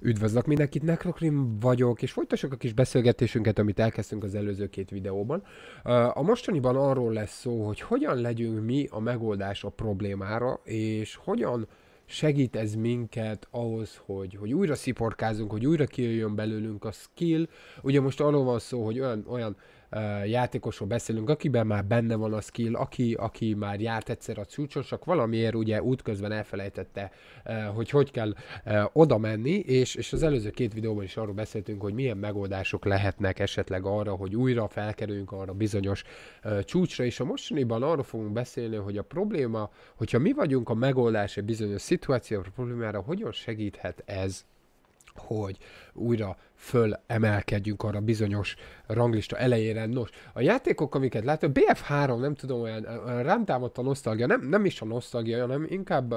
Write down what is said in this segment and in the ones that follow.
Üdvözlök mindenkit, Necrokrim vagyok, és folytassuk a kis beszélgetésünket, amit elkezdtünk az előző két videóban. A mostaniban arról lesz szó, hogy hogyan legyünk mi a megoldás a problémára, és hogyan segít ez minket ahhoz, hogy, hogy újra sziporkázunk, hogy újra kijöjjön belőlünk a skill. Ugye most arról van szó, hogy olyan, olyan játékosról beszélünk, akiben már benne van a skill, aki, aki már járt egyszer a csúcson, csak valamiért ugye útközben elfelejtette, hogy hogy kell oda menni, és, és az előző két videóban is arról beszéltünk, hogy milyen megoldások lehetnek esetleg arra, hogy újra felkerüljünk arra bizonyos csúcsra, és a mostaniban arról fogunk beszélni, hogy a probléma, hogyha mi vagyunk a megoldás egy bizonyos szituációra, problémára, hogyan segíthet ez hogy újra fölemelkedjünk arra bizonyos ranglista elejére. Nos, a játékok, amiket látok, BF3, nem tudom, olyan, olyan rám támadt a nosztalgia, nem, nem is a nosztalgia, hanem inkább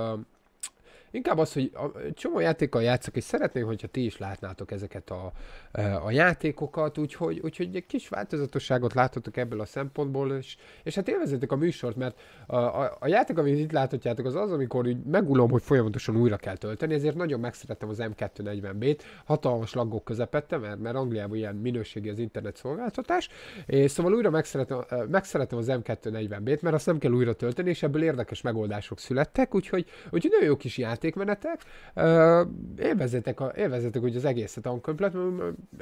Inkább az, hogy a, csomó játékkal játszok, és szeretném, hogyha ti is látnátok ezeket a, e, a játékokat, úgyhogy, úgyhogy egy kis változatosságot láthatok ebből a szempontból, és, és hát élvezetek a műsort, mert a, a, a játék, amit itt láthatjátok, az az, amikor úgy megulom, hogy folyamatosan újra kell tölteni, ezért nagyon megszerettem az M240B-t, hatalmas laggok közepette, mert, mert Angliában ilyen minőségi az internet szolgáltatás, és szóval újra megszeretem, e, megszeretem az M240B-t, mert azt nem kell újra tölteni, és ebből érdekes megoldások születtek, úgyhogy, úgyhogy nagyon jó kis játék játékmenetek. Élvezetek, a, élvezetek az egészet uncomplet,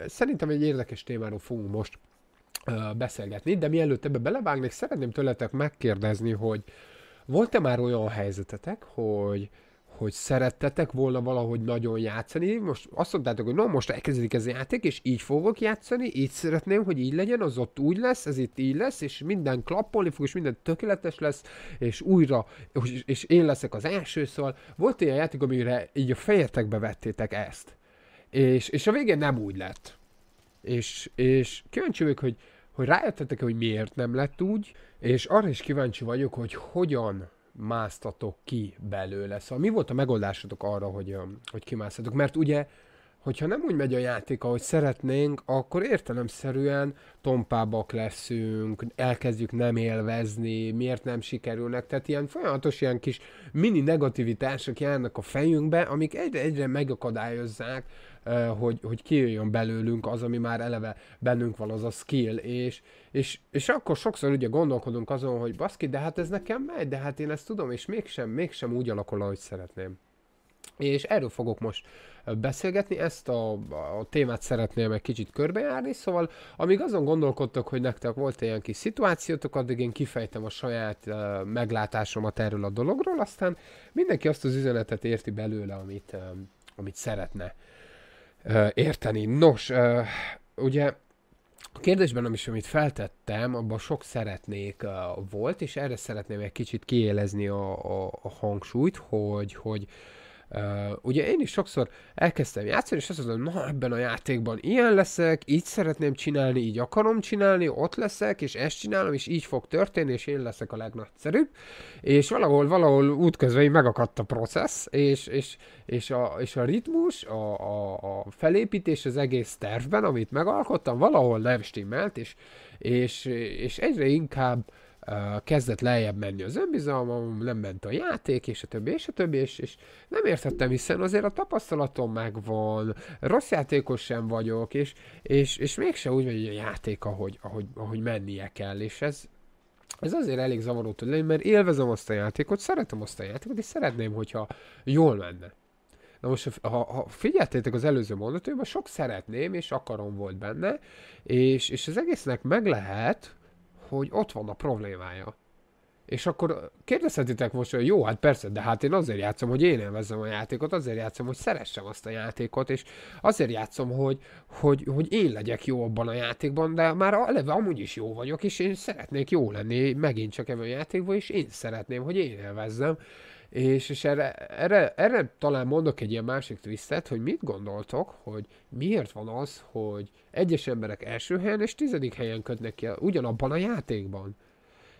szerintem egy érdekes témáról fogunk most beszélgetni, de mielőtt ebbe belevágnék, szeretném tőletek megkérdezni, hogy volt-e már olyan helyzetetek, hogy uh, hogy szerettetek volna valahogy nagyon játszani. Most azt mondtátok, hogy no, most elkezdik ez a játék, és így fogok játszani, így szeretném, hogy így legyen, az ott úgy lesz, ez itt így lesz, és minden klappolni fog, és minden tökéletes lesz, és újra, és én leszek az első, szóval volt olyan játék, amire így a fejetekbe vettétek ezt. És, és a végén nem úgy lett. És, és kíváncsi vagyok, hogy, hogy rájöttetek hogy miért nem lett úgy, és arra is kíváncsi vagyok, hogy hogyan másztatok ki belőle. Szóval mi volt a megoldásotok arra, hogy, hogy kimásztatok? Mert ugye hogyha nem úgy megy a játék, ahogy szeretnénk, akkor értelemszerűen tompábbak leszünk, elkezdjük nem élvezni, miért nem sikerülnek, tehát ilyen folyamatos ilyen kis mini negativitások járnak a fejünkbe, amik egyre, egyre megakadályozzák, hogy, hogy kijöjjön belőlünk az, ami már eleve bennünk van, az a skill, és, és, és akkor sokszor ugye gondolkodunk azon, hogy baszki, de hát ez nekem megy, de hát én ezt tudom, és mégsem, mégsem úgy alakul, ahogy szeretném. És erről fogok most beszélgetni, ezt a, a témát szeretném egy kicsit körbejárni, szóval amíg azon gondolkodtok, hogy nektek volt ilyen kis szituációtok, addig én kifejtem a saját uh, meglátásomat erről a dologról, aztán mindenki azt az üzenetet érti belőle, amit, uh, amit szeretne uh, érteni. Nos, uh, ugye a kérdésben, ami is, amit feltettem, abban sok szeretnék uh, volt, és erre szeretném egy kicsit kiélezni a, a, a hangsúlyt, hogy, hogy uh, Uh, ugye én is sokszor elkezdtem játszani, és azt mondom, na ebben a játékban ilyen leszek, így szeretném csinálni, így akarom csinálni, ott leszek, és ezt csinálom, és így fog történni, és én leszek a legnagyszerűbb. És valahol, valahol útközben így megakadt a processz, és, és, és, a, és a ritmus, a, a, a felépítés az egész tervben, amit megalkottam, valahol nem stimmelt, és, és, és egyre inkább uh, kezdett lejjebb menni az önbizalmam, nem ment a játék, és a többi, és a többi, és, és nem értettem, hiszen azért a tapasztalatom megvan, rossz játékos sem vagyok, és, és, és mégse úgy megy a játék, ahogy, ahogy, ahogy mennie kell, és ez, ez azért elég zavaró tud lenni, mert élvezem azt a játékot, szeretem azt a játékot, és szeretném, hogyha jól menne. Na most, ha, ha figyeltétek az előző mondatóban, sok szeretném, és akarom volt benne, és, és az egésznek meg lehet, hogy ott van a problémája. És akkor kérdezhetitek most, hogy jó, hát persze, de hát én azért játszom, hogy én élvezem a játékot, azért játszom, hogy szeressem azt a játékot, és azért játszom, hogy, hogy, hogy én legyek jó abban a játékban, de már eleve amúgy is jó vagyok, és én szeretnék jó lenni megint csak ebben a játékban, és én szeretném, hogy én élvezzem. És, és erre, erre, erre talán mondok egy ilyen másik twistet, hogy mit gondoltok, hogy miért van az, hogy egyes emberek első helyen és tizedik helyen kötnek ki ugyanabban a játékban.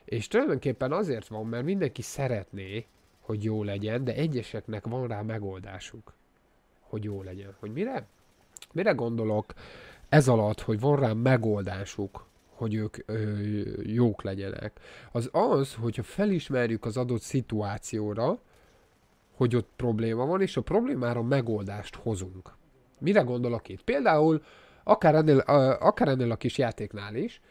És tulajdonképpen azért van, mert mindenki szeretné, hogy jó legyen, de egyeseknek van rá megoldásuk, hogy jó legyen. Hogy mire? Mire gondolok ez alatt, hogy van rá megoldásuk, hogy ők ö, jók legyenek, az az, hogyha felismerjük az adott szituációra, hogy ott probléma van, és a problémára megoldást hozunk. Mire gondolok itt? Például akár ennél, akár ennél a kis játéknál is,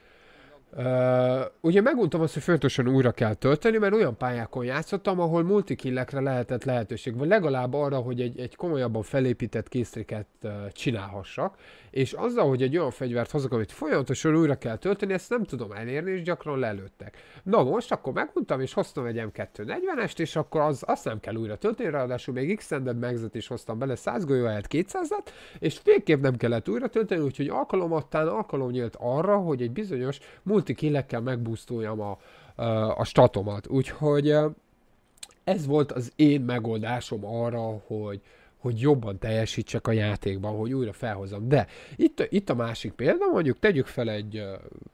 Uh, ugye meguntam azt, hogy fontosan újra kell tölteni, mert olyan pályákon játszottam, ahol multikillekre lehetett lehetőség, vagy legalább arra, hogy egy, egy komolyabban felépített késztriket uh, csinálhassak, és azzal, hogy egy olyan fegyvert hozok, amit folyamatosan újra kell tölteni, ezt nem tudom elérni, és gyakran lelőttek. Na most akkor meguntam, és hoztam egy M240-est, és akkor az, azt nem kell újra tölteni, ráadásul még x max megzet is hoztam bele, 100 golyó helyett 200 et és végképp nem kellett újra tölteni, úgyhogy alkalomattán alkalom nyílt arra, hogy egy bizonyos multi multi killekkel megbúsztuljam a, eh, a statomat. Úgyhogy eh, ez volt az én megoldásom arra, hogy, hogy jobban teljesítsek a játékban, hogy újra felhozom. De itt, itt a másik példa, mondjuk tegyük fel egy eh,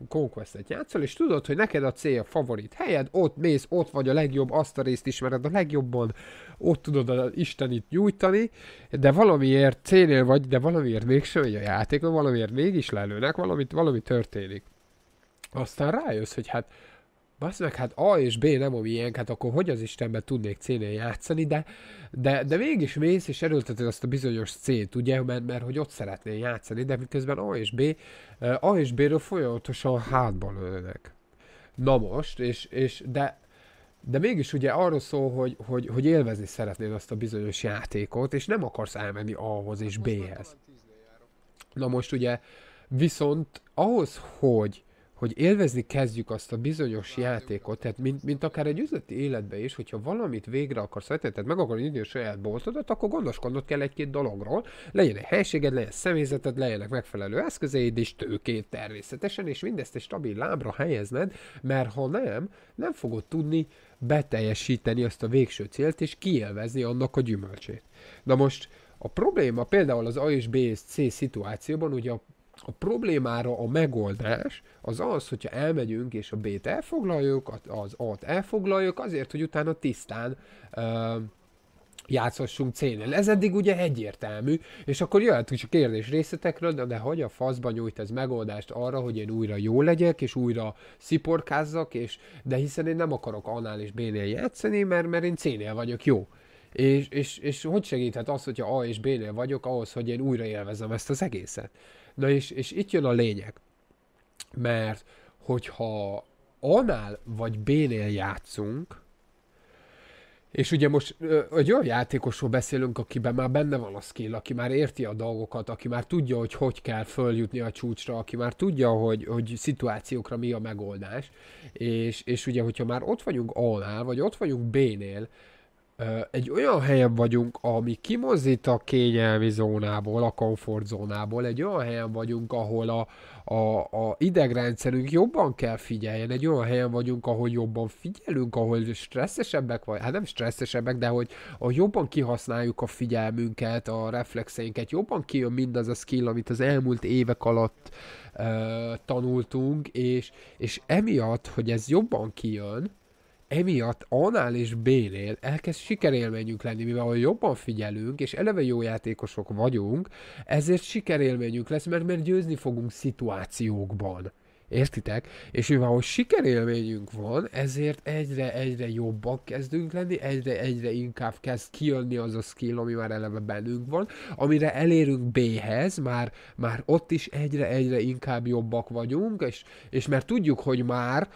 Conquest-et játszol, és tudod, hogy neked a cél a favorit helyed, ott mész, ott vagy a legjobb, azt a részt ismered a legjobban, ott tudod az Istenit nyújtani, de valamiért célnél vagy, de valamiért mégsem, hogy a játékban, valamiért mégis lelőnek, valamit, valami történik. Aztán rájössz, hogy hát Basz meg, hát A és B nem ami ilyen, hát akkor hogy az Istenben tudnék c játszani, de, de, de mégis mész és erőlteted azt a bizonyos C-t, ugye, mert, mert hogy ott szeretnél játszani, de miközben A és B, eh, A és B-ről folyamatosan hátba lőnek. Na most, és, és de, de mégis ugye arról szól, hogy, hogy, hogy élvezni szeretnél azt a bizonyos játékot, és nem akarsz elmenni A-hoz és B-hez. Na most ugye, viszont ahhoz, hogy hogy élvezni kezdjük azt a bizonyos játékot, tehát mint, mint akár egy üzleti életbe is, hogyha valamit végre akarsz, tehát meg akarod nyitni a saját boltodat, akkor gondoskodnod kell egy-két dologról, legyen egy helységed, legyen személyzeted, legyenek megfelelő eszközeid és tőkét természetesen, és mindezt egy stabil lábra helyezned, mert ha nem, nem fogod tudni beteljesíteni azt a végső célt, és kielvezni annak a gyümölcsét. Na most a probléma például az A és B és C szituációban, ugye a a problémára a megoldás az az, hogyha elmegyünk és a B-t elfoglaljuk, az A-t elfoglaljuk, azért, hogy utána tisztán ö, játszhassunk célnél. Ez eddig ugye egyértelmű, és akkor jöhetünk a kérdés részletekről, de, de hogy a faszba nyújt ez megoldást arra, hogy én újra jó legyek, és újra sziporkázzak, és, de hiszen én nem akarok annál és B-nél játszani, mert, mert én c vagyok jó. És, és, és hogy segíthet az, hogyha A és B-nél vagyok, ahhoz, hogy én újra élvezem ezt az egészet? Na és, és itt jön a lényeg. Mert hogyha A-nál vagy B-nél játszunk, és ugye most egy olyan játékosról beszélünk, akiben már benne van a skill, aki már érti a dolgokat, aki már tudja, hogy hogy kell följutni a csúcsra, aki már tudja, hogy, hogy szituációkra mi a megoldás, és, és ugye, hogyha már ott vagyunk A-nál, vagy ott vagyunk B-nél, egy olyan helyen vagyunk, ami kimozdít a kényelmi zónából, a komfortzónából, egy olyan helyen vagyunk, ahol a, a, a idegrendszerünk jobban kell figyeljen, egy olyan helyen vagyunk, ahol jobban figyelünk, ahol stresszesebbek vagy, hát nem stresszesebbek, de hogy, a jobban kihasználjuk a figyelmünket, a reflexeinket, jobban kijön mindaz a skill, amit az elmúlt évek alatt uh, tanultunk, és, és emiatt, hogy ez jobban kijön, emiatt annál és B-nél elkezd sikerélményünk lenni, mivel ahol jobban figyelünk, és eleve jó játékosok vagyunk, ezért sikerélményünk lesz, mert, mert győzni fogunk szituációkban. Értitek? És mivel ahol sikerélményünk van, ezért egyre-egyre jobban kezdünk lenni, egyre-egyre inkább kezd kijönni az a skill, ami már eleve bennünk van, amire elérünk B-hez, már, már ott is egyre-egyre inkább jobbak vagyunk, és, és mert tudjuk, hogy már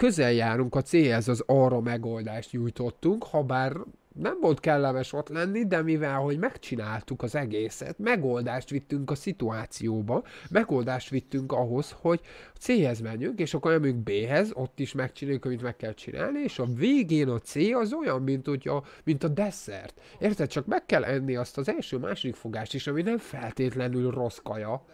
közel járunk a célhez, az arra megoldást nyújtottunk, ha bár nem volt kellemes ott lenni, de mivel, hogy megcsináltuk az egészet, megoldást vittünk a szituációba, megoldást vittünk ahhoz, hogy C-hez menjünk, és akkor jövünk B-hez, ott is megcsináljuk, amit meg kell csinálni, és a végén a C az olyan, mint, hogy a, mint a desszert. Érted? Csak meg kell enni azt az első-második fogást is, ami nem feltétlenül rossz kaja,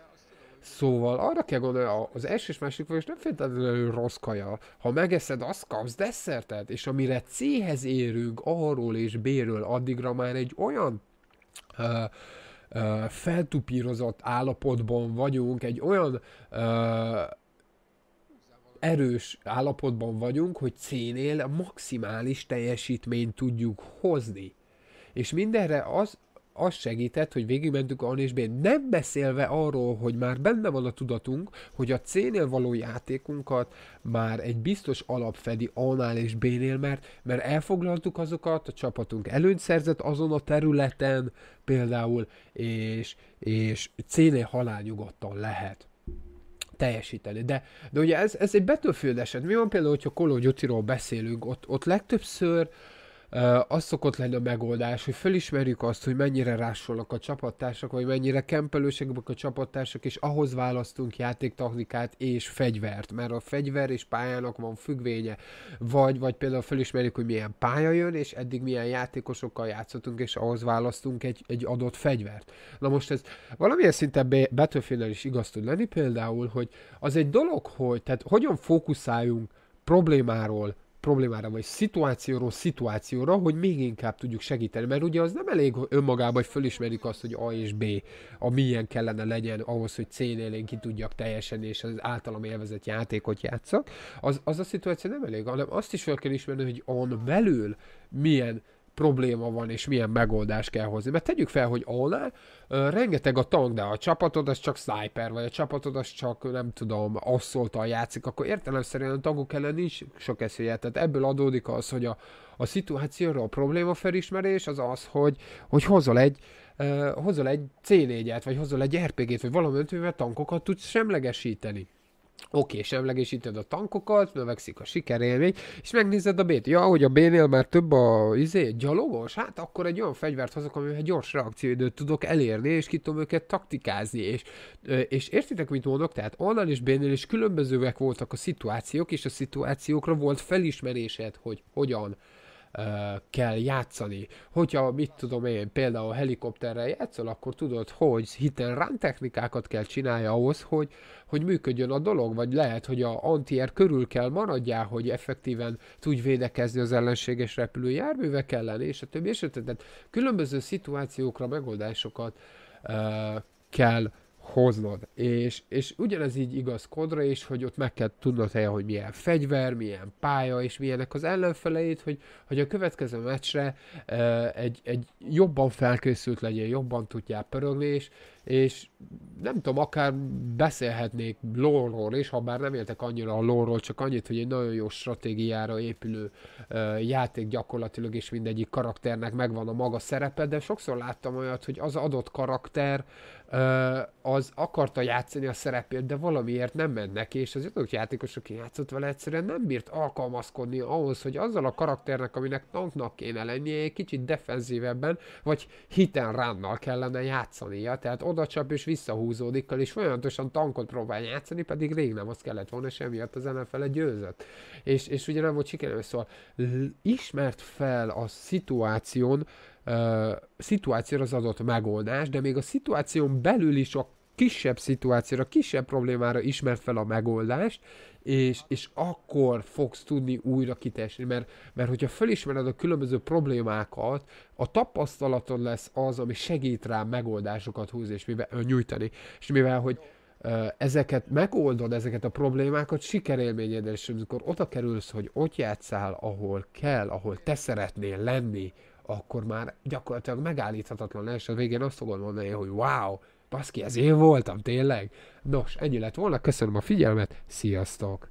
Szóval arra kell gondolni, az első és másik, vagyis nem feltétlenül rossz kaja. Ha megeszed, azt kapsz desszertet, és amire C-hez érünk, arról és B-ről, addigra már egy olyan uh, uh, feltupírozott állapotban vagyunk, egy olyan uh, erős állapotban vagyunk, hogy C-nél maximális teljesítményt tudjuk hozni. És mindenre az az segített, hogy végigmentünk a és b nem beszélve arról, hogy már benne van a tudatunk, hogy a C-nél való játékunkat már egy biztos alap fedi A-nál és B-nél, mert, mert elfoglaltuk azokat, a csapatunk előnyt szerzett azon a területen például, és, és C-nél halálnyugodtan lehet teljesíteni. De, de ugye ez, ez egy Battlefield eset. Mi van például, hogyha Call of beszélünk, ott, ott legtöbbször uh, az szokott lenni a megoldás, hogy fölismerjük azt, hogy mennyire rásolnak a csapattársak, vagy mennyire kempelőségek a csapattársak, és ahhoz választunk játéktechnikát és fegyvert, mert a fegyver és pályának van függvénye, vagy, vagy például fölismerjük, hogy milyen pálya jön, és eddig milyen játékosokkal játszottunk, és ahhoz választunk egy, egy adott fegyvert. Na most ez valamilyen szinte battlefield is igaz tud lenni például, hogy az egy dolog, hogy tehát hogyan fókuszáljunk problémáról, problémára, vagy szituációról szituációra, hogy még inkább tudjuk segíteni. Mert ugye az nem elég önmagában, hogy fölismerjük azt, hogy A és B a milyen kellene legyen ahhoz, hogy c én ki tudjak teljesen, és az általam élvezett játékot játszak. Az, az a szituáció nem elég, hanem azt is fel kell ismerni, hogy on belül milyen probléma van, és milyen megoldást kell hozni. Mert tegyük fel, hogy alá uh, rengeteg a tank, de a csapatod az csak sniper, vagy a csapatod az csak, nem tudom, asszoltal játszik, akkor értelemszerűen a tagok ellen nincs sok esélye. Tehát ebből adódik az, hogy a, a szituációra a probléma felismerés az az, hogy, hogy hozol egy uh, hozol egy C4-et, vagy hozol egy RPG-t, vagy valami mivel tankokat tudsz semlegesíteni. Oké, és emlegesíted a tankokat, növekszik a sikerélmény, és megnézed a B-t. Ja, hogy a B-nél már több a izé, gyalogos, hát akkor egy olyan fegyvert hozok, amivel gyors reakcióidőt tudok elérni, és ki tudom őket taktikázni. És, és értitek, mit mondok? Tehát onnan és B-nél is különbözőek voltak a szituációk, és a szituációkra volt felismerésed, hogy hogyan kell játszani. Hogyha, mit tudom én, például helikopterrel játszol, akkor tudod, hogy hiten run technikákat kell csinálja ahhoz, hogy, hogy működjön a dolog, vagy lehet, hogy a antier körül kell maradjál, hogy effektíven tudj védekezni az ellenséges repülő járművek ellen, és a többi, és a többi. Tehát különböző szituációkra megoldásokat uh, kell hoznod. És, és ugyanez így igaz kodra is, hogy ott meg kell tudnod helyen, hogy milyen fegyver, milyen pálya, és milyenek az ellenfeleid, hogy, hogy a következő meccsre uh, egy, egy jobban felkészült legyen, jobban tudjál pörögni, és és nem tudom, akár beszélhetnék lóról is, ha bár nem éltek annyira a lóról, csak annyit, hogy egy nagyon jó stratégiára épülő játék gyakorlatilag, és mindegyik karakternek megvan a maga szerepe, de sokszor láttam olyat, hogy az adott karakter uh, az akarta játszani a szerepét, de valamiért nem ment neki, és az adott játékos, aki játszott vele, egyszerűen nem bírt alkalmazkodni ahhoz, hogy azzal a karakternek, aminek tanknak kéne lennie, egy kicsit defenzívebben, vagy hiten ránnal kellene játszania, tehát csap és visszahúzódik el, és folyamatosan tankot próbál játszani, pedig rég nem azt kellett volna, és emiatt az NFL győzött. És, és ugye nem volt sikerül, szóval ismert fel a szituáción, uh, szituációra az adott megoldás, de még a szituáción belül is a kisebb szituációra, kisebb problémára ismert fel a megoldást, és, és akkor fogsz tudni újra kitesni, mert, mert hogyha felismered a különböző problémákat, a tapasztalatod lesz az, ami segít rá megoldásokat húzni és mivel, nyújtani. És mivel, hogy ezeket megoldod, ezeket a problémákat sikerélményed, és amikor oda kerülsz, hogy ott játszál, ahol kell, ahol te szeretnél lenni, akkor már gyakorlatilag megállíthatatlan lesz, a végén azt fogod mondani, hogy wow, Baszki, ez én voltam, tényleg? Nos, ennyi lett volna, köszönöm a figyelmet, sziasztok!